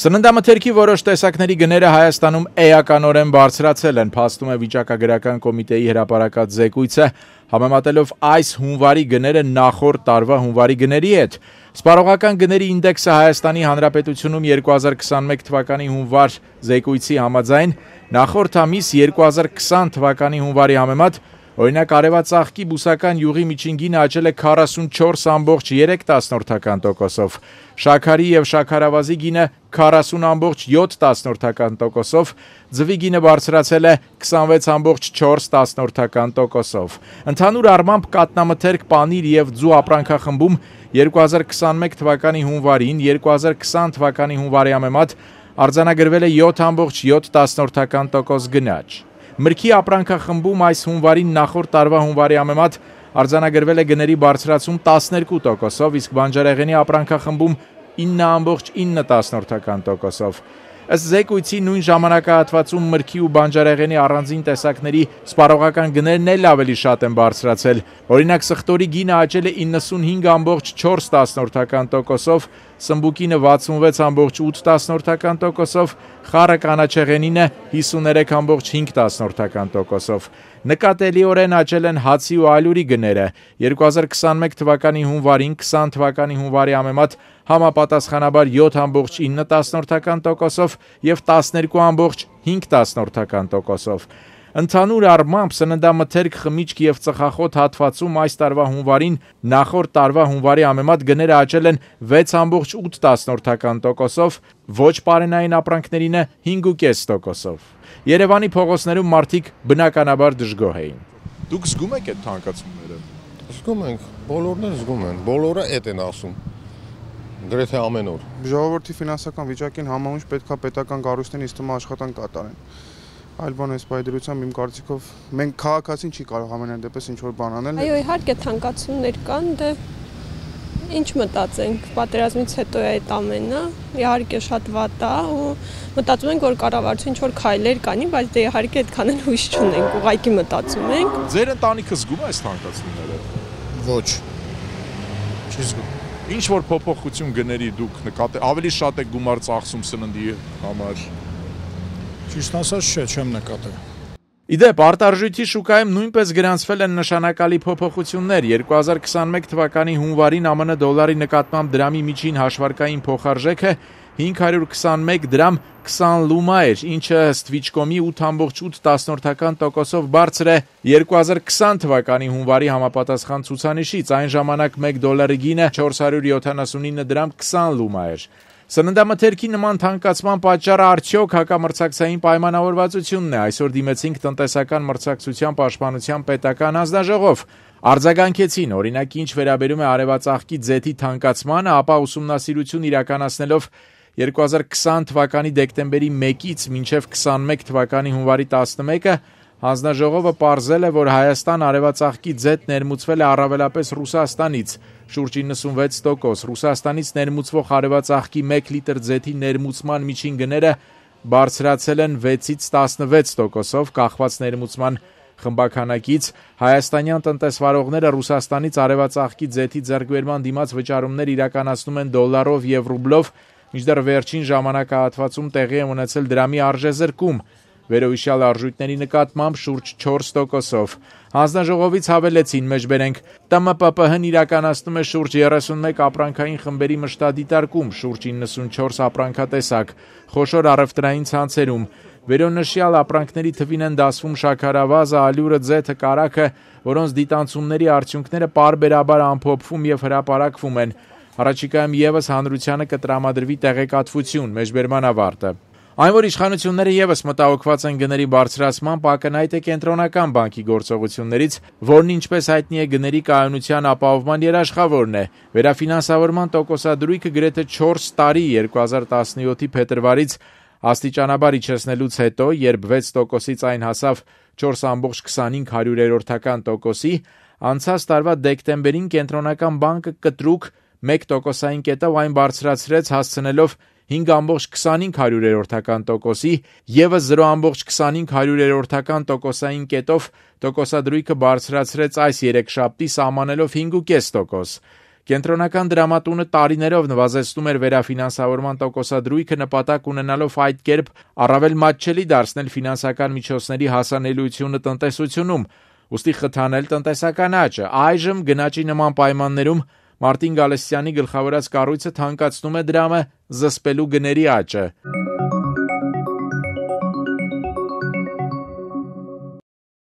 Սննդամթերքի որոշ տեսակների գները Հայաստանում էականորեն բարձրացել են, փաստում է վիճակագրական կոմիտեի հրապարակած զեկույցը, համեմատելով այս հունվարի գները նախորդ տարվա հունվարի գների հետ։ Սպարողական գների ինդեքսը Հայաստանի Հանրապետությունում 2021 թվականի հունվար զեկույցի համաձայն նախորդ ամիս 2020 թվականի հունվարի համեմատ 0.5 Օրինակ Արևածաղկի բուսական յուղի միջինգինը աճել է 44.3%-ով, շաքարի եւ շաքարավազի գինը 40.7%-ով, ձվի գինը բարձրացել է 26.4%-ով։ Ընդհանուր առմամբ կատնամթերք պանիր եւ ձու ապրանքախմբում 2021 թվականի հունվարին 2020 թվականի հունվարի համեմատ արձանագրվել է 7.7% գնաճ։ Մրգի ապրանքախմբում այս հունվարին նախորդ տարվա հունվարի համեմատ արձանագրվել է գների բարձրացում 12%-ով, իսկ բանջարեղենի ապրանքախմբում 9.9%-ով։ Ըստ զեկույցի նույն ժամանակահատվածում մրգի ու բանջարեղենի առանձին տեսակների սպառողական գներն էլ ավելի շատ են բարձրացել։ Օրինակ սխտորի գինը աճել է 95.4%-ով, Սմբուկինը 66.8%-ով, խառը կանաչեղենինը 53.5%-ով։ Նկատելիորեն աճել են հացի ու ալյուրի գները։ 2021 թվականի հունվարին 20 թվականի հունվարի ամեմատ համապատասխանաբար 7.9%-ով եւ 12.5%-ով։ Ընդհանուր առմամբ սննդամթերք, խմիչք եւ ծխախոտ հատվածում այս տարվա հունվարին նախորդ տարվա հունվարի ամեմատ գները աճել են 6.8%-ով, ոչ պարենային ապրանքներինը 5.5%-ով։ Երևանի փողոցներում մարդիկ բնականաբար դժգոհ էին։ Դուք զգում եք այդ թանկացումները։ Զգում ենք, բոլորն են զգում են, բոլորը այդ են ասում գրեթե ամեն օր։ Ժողովրդի ֆինանսական վիճակին համահունչ պետքա պետական կառույցներին իստում աշխատանք կատարեն այլ բան այս բայդրությամբ իմ կարծիքով մենք քաղաքացին չի կարող ամենայն դեպս ինչ որ բան անել։ Այո, իհարկե թանկացումներ կան, դե ինչ մտածենք, պատերազմից հետո է այդ ամենը, իհարկե շատ վատ է ու մտածում ենք, որ կառավարությունը ինչ որ քայլեր կանի, բայց դե իհարկե այդքան էլ հույս չունենք, ուղղակի մտածում ենք։ Ձեր ընտանիքը զգում է այս թանկացումները։ Ոչ։ Չի զգում։ Ինչ որ փոփոխություն գների դուք նկատի, ավելի շատ եք գումար ծախսում սննդի համար։ Ճիշտ ասած, չէ, չեմ նկատել։ Իդեպ արտարժույթի շուկայում նույնպես գրանցվել են նշանակալի փոփոխություններ։ 2021 թվականի հունվարին ԱՄՆ դոլարի նկատմամբ դրամի միջին հաշվարկային փոխարժեքը 521 դրամ 20 լումա էր, ինչը Stvichcom-ի 8.8%-ով բարձր է 2020 թվականի հունվարի համապատասխան ցուցանիշից։ Այն ժամանակ 1 դոլարի գինը 479 դրամ 20 լումա էր։ Սննդամթերքի նման թանկացման պատճառը արդյոք հակամրցակցային պայմանավորվածությունն է։ Այսօր դիմեցինք տնտեսական մրցակցության պաշտպանության պետական հանձնաժողով։ Արձագանքեցին, օրինակ, ինչ վերաբերում է արևածաղկի ձեթի թանկացմանը, ապա ուսումնասիրություն իրականացնելով 2020 թվականի դեկտեմբերի 1-ից մինչև 21 թվականի հունվարի 11-ը Հանձնաժողովը ողրզել է, որ Հայաստան արևածաղկի ձետ ներմուծվել է առավելապես Ռուսաստանից՝ շուրջ 96%։ Ռուսաստանից ներմուծվող արևածաղկի 1 լիտր ձեթի ներմուծման միջին գները բարձրացել են 6-ից 16%-ով, կախված ներմուծման խմբականակից հայաստանյան տնտեսվարողները Ռուսաստանից արևածաղկի ձեթի ձեռքբերման դիմաց վճարումներ իրականացնում են դոլարով եւ ռուբլով, մինչդեռ վերջին ժամանակահատվածում տեղի է ունեցել դրամի արժեզրկում վերոհիշյալ արժույթների նկատմամբ շուրջ 4%-ով։ Հանձնաժողովից հավելեցին մեջբերենք. ՏՄՊՊՀ-ն իրականացնում է շուրջ 31 ապրանքային խմբերի մշտադիտարկում, շուրջ 94 ապրանքատեսակ, խոշոր առևտրային ցանցերում։ Վերոնշյալ ապրանքների թվին են դասվում շաքարավազը, ալյուրը, ձեթը, կարակը, որոնց դիտանցումների արդյունքները պարբերաբար ամփոփվում եւ հրապարակվում են։ Առաջիկայում եւս հանրությանը կտրամադրվի տեղեկատվություն մեջբերման ավարտը։ Այն որ իշխանությունները եւս մտահոգված են գների բարձրացման, ակնհայտ է կենտրոնական բանկի գործողություններից, որն ինչպես հայտնի է գների կայունության ապահովման երաշխավորն է։ Վերաֆինանսավորման տոկոսադրույքը գրեթե 4 տարի 2017-ի փետրվարից աստիճանաբար իջեցնելուց հետո, երբ 6%-ից այն հասավ 4.25-րդական տոկոսի, անցած տարվա դեկտեմբերին կենտրոնական բանկը կտրուկ 1 տոկոսային կետով այն բարձրացրեց հասցնելով 4.5 5.25-րդական տոկոսի ևս 0.25-րդական տոկոսային կետով տոկոսադրույքը բարձրացրեց այս երեքշաբթի, սահմանելով 5.5 տոկոս: Կենտրոնական դրամատունը տարիներով նվազեցնում էր վերաֆինանսավորման տոկոսադրույքը՝ նպատակ ունենալով այդ կերպ առավել մատչելի դարձնել ֆինանսական միջոցների հասանելիությունը տնտեսությունում, ուստի խթանել տնտեսական աճը: Այժմ, գնաճի նման պայմաններում Մարտին Գալստյանի գլխավորած կառույցը թանկացնում է դրամը զսպելու գների աճը։